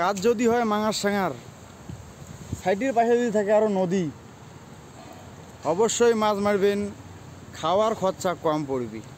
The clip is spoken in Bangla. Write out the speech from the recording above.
কাজ যদি হয় মাঙার সাঙার সাইডের পাশে যদি থাকে আরও নদী অবশ্যই মাছ মারবেন খাওয়ার খরচা কম পড়বে